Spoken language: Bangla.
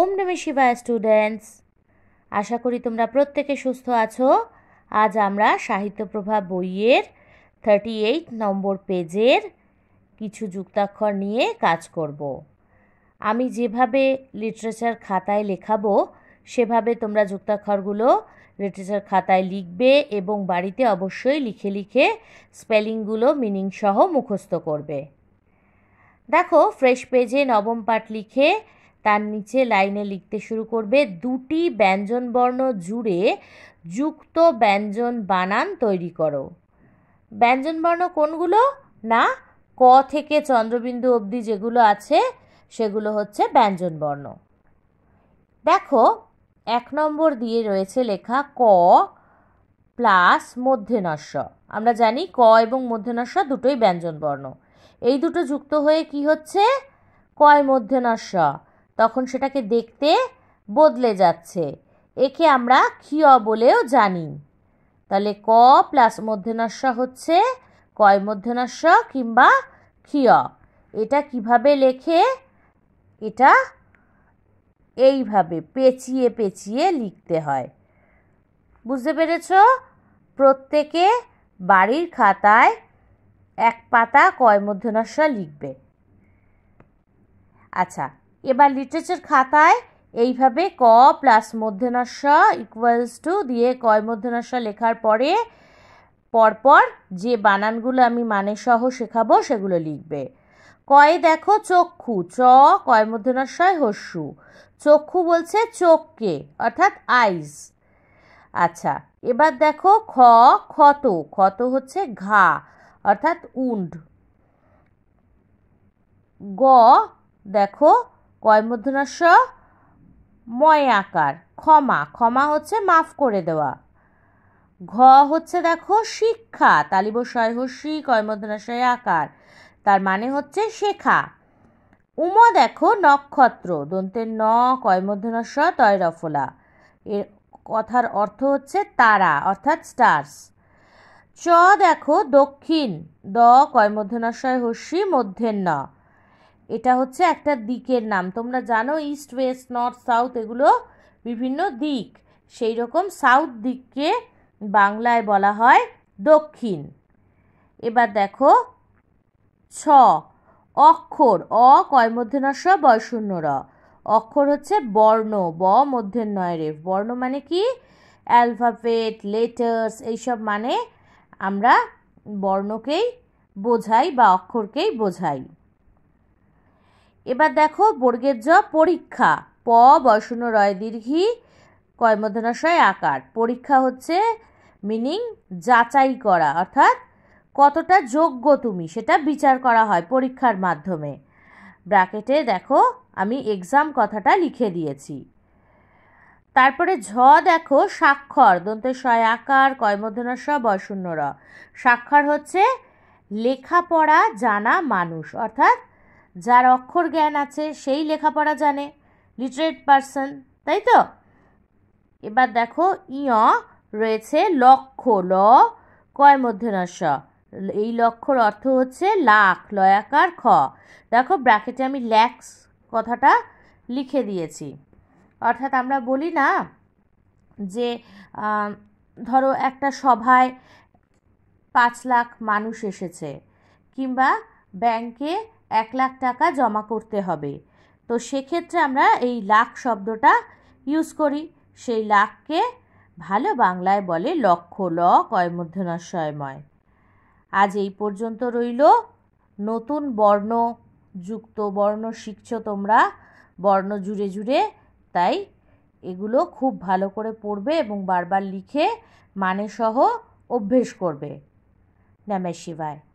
ওম নমে শিবায় স্টুডেন্টস আশা করি তোমরা প্রত্যেকে সুস্থ আছো আজ আমরা সাহিত্য প্রভা বইয়ের থার্টি এইট নম্বর পেজের কিছু যুক্তাক্ষর নিয়ে কাজ করব আমি যেভাবে লিটারেচার খাতায় লেখাবো সেভাবে তোমরা যুক্তাক্ষরগুলো লিটারেচার খাতায় লিখবে এবং বাড়িতে অবশ্যই লিখে লিখে স্পেলিংগুলো মিনিং সহ মুখস্থ করবে দেখো ফ্রেশ পেজে নবম পাঠ লিখে তার নিচে লাইনে লিখতে শুরু করবে দুটি ব্যঞ্জনবর্ণ জুড়ে যুক্ত ব্যঞ্জন বানান তৈরি করো ব্যঞ্জনবর্ণ কোনগুলো না ক থেকে চন্দ্রবিন্দু অবধি যেগুলো আছে সেগুলো হচ্ছে ব্যঞ্জনবর্ণ দেখো এক নম্বর দিয়ে রয়েছে লেখা ক প্লাস মধ্যেনস্য আমরা জানি ক এবং মধ্যেনস্য দুটোই ব্যঞ্জনবর্ণ এই দুটো যুক্ত হয়ে কি হচ্ছে কয় মধ্যেনস্য তখন সেটাকে দেখতে বদলে যাচ্ছে একে আমরা ক্ষীয় বলেও জানি তাহলে ক প্লাস মধ্যনস্য হচ্ছে কয় মধ্যনস্য কিংবা ক্ষীয় এটা কিভাবে লেখে এটা এইভাবে পেঁচিয়ে পেঁচিয়ে লিখতে হয় বুঝতে পেরেছ প্রত্যেকে বাড়ির খাতায় এক পাতা কয় মধ্যনস্য লিখবে আচ্ছা এবার লিটারেচার খাতায় এইভাবে ক প্লাস মধ্যনাস ইকুয়ালস টু দিয়ে কয় মধ্যনাস লেখার পরে পরপর যে বানানগুলো আমি মানে সহ শেখাবো সেগুলো লিখবে কয়ে দেখো চক্ষু চ কয় মধ্যনাশয় হস্যু চক্ষু বলছে চোখকে অর্থাৎ আইস আচ্ছা এবার দেখো খ ক্ষত ক্ষত হচ্ছে ঘা অর্থাৎ উন্ড গ দেখো কয় মধ্যনাস্য ময় আকার ক্ষমা ক্ষমা হচ্ছে মাফ করে দেওয়া ঘ হচ্ছে দেখো শিক্ষা হসি কয় কয়মধ্যনাশয় আকার তার মানে হচ্ছে শেখা উম দেখো নক্ষত্র দন্তের ন তয় তয়রফলা এর কথার অর্থ হচ্ছে তারা অর্থাৎ স্টার্স চ দেখো দক্ষিণ দ কয়মধ্যনাশয় হস্যি মধ্যের ন এটা হচ্ছে একটা দিকের নাম তোমরা জানো ইস্ট ওয়েস্ট নর্থ সাউথ এগুলো বিভিন্ন দিক সেই রকম সাউথ দিককে বাংলায় বলা হয় দক্ষিণ এবার দেখো ছ অক্ষর অ কয় মধ্যে নস্য শূন্য র অক্ষর হচ্ছে বর্ণ ব মধ্যের নয় রেফ বর্ণ মানে কি অ্যালফাবেট লেটার্স এইসব মানে আমরা বর্ণকেই বোঝাই বা অক্ষরকেই বোঝাই এবার দেখো বর্গের জ পরীক্ষা প বসন রয় দীর্ঘি কয়মধ্যনাশয় আকার পরীক্ষা হচ্ছে মিনিং যাচাই করা অর্থাৎ কতটা যোগ্য তুমি সেটা বিচার করা হয় পরীক্ষার মাধ্যমে ব্র্যাকেটে দেখো আমি এক্সাম কথাটা লিখে দিয়েছি তারপরে ঝ দেখো স্বাক্ষর দন্ত শয় আকার কয়মধ্যনা স বয়শূন্য র স্বাক্ষর হচ্ছে লেখাপড়া জানা মানুষ অর্থাৎ যার অক্ষর জ্ঞান আছে সেই লেখাপড়া জানে লিটারেট পারসন তাই তো এবার দেখো ইয় রয়েছে লক্ষ ল কয় মধ্যে নস্য এই লক্ষর অর্থ হচ্ছে লাখ লয়াকার খ দেখো ব্র্যাকেটে আমি ল্যাক্স কথাটা লিখে দিয়েছি অর্থাৎ আমরা বলি না যে ধরো একটা সভায় পাঁচ লাখ মানুষ এসেছে কিংবা ব্যাংকে এক লাখ টাকা জমা করতে হবে তো সেক্ষেত্রে আমরা এই লাখ শব্দটা ইউজ করি সেই লাখকে ভালো বাংলায় বলে লক্ষ ল কয় মধ্যনাশয়ময় আজ এই পর্যন্ত রইল নতুন বর্ণ যুক্ত বর্ণ শিখছ তোমরা বর্ণ জুড়ে জুড়ে তাই এগুলো খুব ভালো করে পড়বে এবং বারবার লিখে মানে সহ অভ্যেস করবে নামে শিবায়